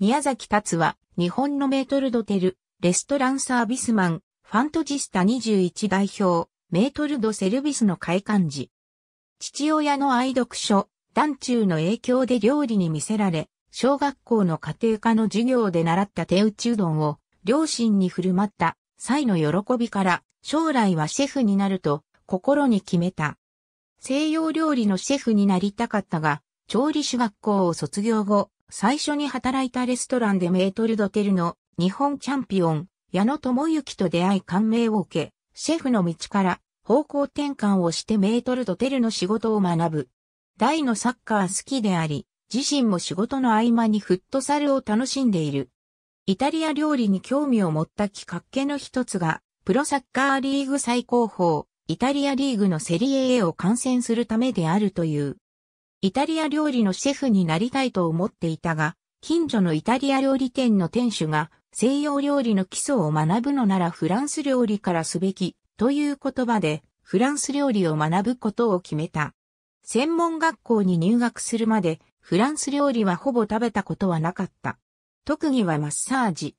宮崎達は、日本のメートルドテル、レストランサービスマン、ファントジスタ21代表、メートルドセルビスの開館時。父親の愛読書、団中の影響で料理に魅せられ、小学校の家庭科の授業で習った手打ちうどんを、両親に振る舞った際の喜びから、将来はシェフになると、心に決めた。西洋料理のシェフになりたかったが、調理師学校を卒業後、最初に働いたレストランでメートル・ドテルの日本チャンピオン、矢野智之と出会い感銘を受け、シェフの道から方向転換をしてメートル・ドテルの仕事を学ぶ。大のサッカー好きであり、自身も仕事の合間にフットサルを楽しんでいる。イタリア料理に興味を持ったきっかけの一つが、プロサッカーリーグ最高峰、イタリアリーグのセリエ A を観戦するためであるという。イタリア料理のシェフになりたいと思っていたが、近所のイタリア料理店の店主が西洋料理の基礎を学ぶのならフランス料理からすべきという言葉でフランス料理を学ぶことを決めた。専門学校に入学するまでフランス料理はほぼ食べたことはなかった。特技はマッサージ。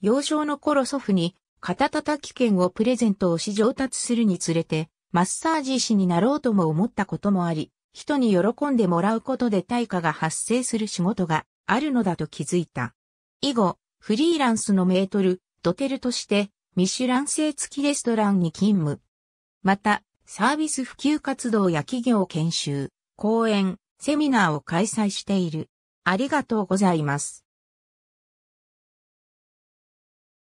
幼少の頃祖父に肩叩き券をプレゼントをし上達するにつれてマッサージ師になろうとも思ったこともあり、人に喜んでもらうことで対価が発生する仕事があるのだと気づいた。以後、フリーランスのメートル、ドテルとして、ミシュラン製付きレストランに勤務。また、サービス普及活動や企業研修、講演、セミナーを開催している。ありがとうございます。